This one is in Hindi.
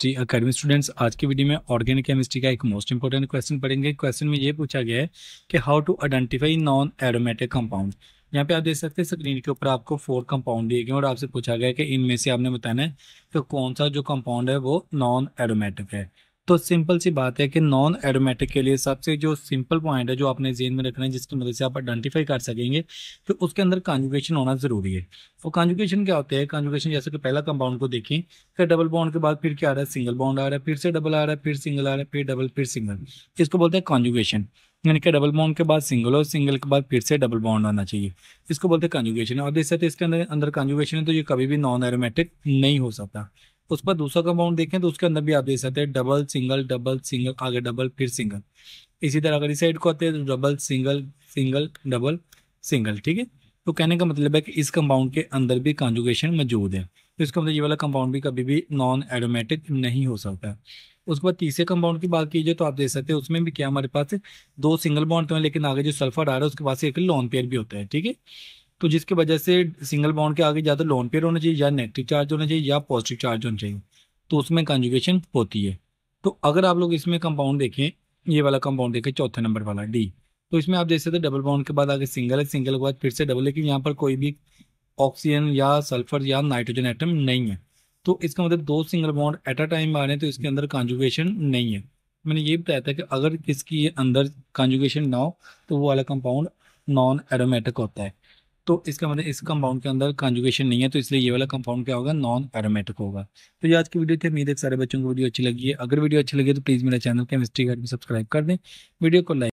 जी अकेडमी स्टूडेंट्स आज की वीडियो में ऑर्गेनिक केमिस्ट्री का एक मोस्ट इंपॉर्टेंट क्वेश्चन पढ़ेंगे क्वेश्चन में ये पूछा गया है कि how to identify non aromatic compound यहाँ पे आप देख सकते हैं स्क्रीन के ऊपर आपको फोर कंपाउंड दिए गए और आपसे पूछा गया है कि इनमें से आपने बताना है कि कौन सा जो कंपाउंड है वो नॉन एरोमेटिक है तो सिंपल सी बात है कि नॉन एरोमेटिक के लिए सबसे जो सिंपल पॉइंट है जो आपने जेन में रखना है जिसकी मदद से आप आइडेंटिफाई कर सकेंगे कि तो उसके अंदर कॉन्जुगेशन होना जरूरी है और कॉन्जुगेशन क्या होता है कॉन्जुगेशन जैसे कि पहला कंपाउंड को देखें फिर डबल बाउंड के बाद फिर क्या आ रहा है सिंगल बाउंड आ रहा है फिर से डबल आ रहा है फिर सिंगल आ रहा है फिर डबल फिर सिंगल इसको बोलते हैं कॉन्जुगेशन यानी कि डबल बॉन्ड के बाद सिंगल और सिंगल के बाद फिर से डबल बॉन्ड आना चाहिए इसको बोलते हैं कॉन्जुगेशन और देख इसके अंदर अंदर कॉन्जुगेशन है तो ये कभी भी नॉन एरोमेटिक नहीं हो सकता उस पर दूसरा कंपाउंड देखें तो उसके अंदर भी आप देख सकते हैं डबल सिंगल डबल सिंगल आगे डबल फिर सिंगल इसी तरह अगर इस साइड को आते हैं तो double single single double single ठीक है तो कहने का मतलब है कि इस कंपाउंड के अंदर भी कॉन्जुगेशन मौजूद है तो इसका मतलब ये वाला कंपाउंड भी कभी भी नॉन एडोमेटिक नहीं हो सकता है उसके बाद तीसरे कंपाउंड की बात कीजिए तो आप देख सकते हैं उसमें भी क्या हमारे पास दो सिंगल बॉन्ड तो हैं लेकिन आगे जो सल्फर आ रहा है उसके पास एक लॉन पेयर भी होता है ठीक है तो जिसकी वजह से सिंगल बॉन्ड के आगे या तो लोन पेयर होना चाहिए या नेगेटिव चार्ज होना चाहिए या पॉजिटिव चार्ज होना चाहिए तो उसमें कंजुगेशन होती है तो अगर आप लोग इसमें कंपाउंड देखें ये वाला कंपाउंड देखें चौथे नंबर वाला डी तो इसमें आप देख सकते डबल बाउंड के बाद आगे सिंगल है सिंगल के बाद फिर से डबल है कि यहाँ पर कोई भी ऑक्सीजन या सल्फर या नाइट्रोजन आइटम नहीं है तो इसका मतलब दो single bond at a time आ रहे हैं तो इसके अंदर कॉन्जुगेशन नहीं है मैंने ये बताया था कि अगर इसकी अंदर कॉन्जुगेशन ना हो तो वो वाला कंपाउंड नॉन एरोमेटिक होता है तो इसका मतलब इस कंपाउंड के अंदर कंजुगेशन नहीं है तो इसलिए ये वाला कंपाउंड क्या होगा नॉन एरोमेटिक होगा तो ये आज की वीडियो थी मेरे है सारे बच्चों को वीडियो अच्छी लगी है अगर वीडियो अच्छी लगी है तो प्लीज़ मेरा चैनल केमिस्ट्री गाइड में सब्सक्राइब कर दें वीडियो को लाइक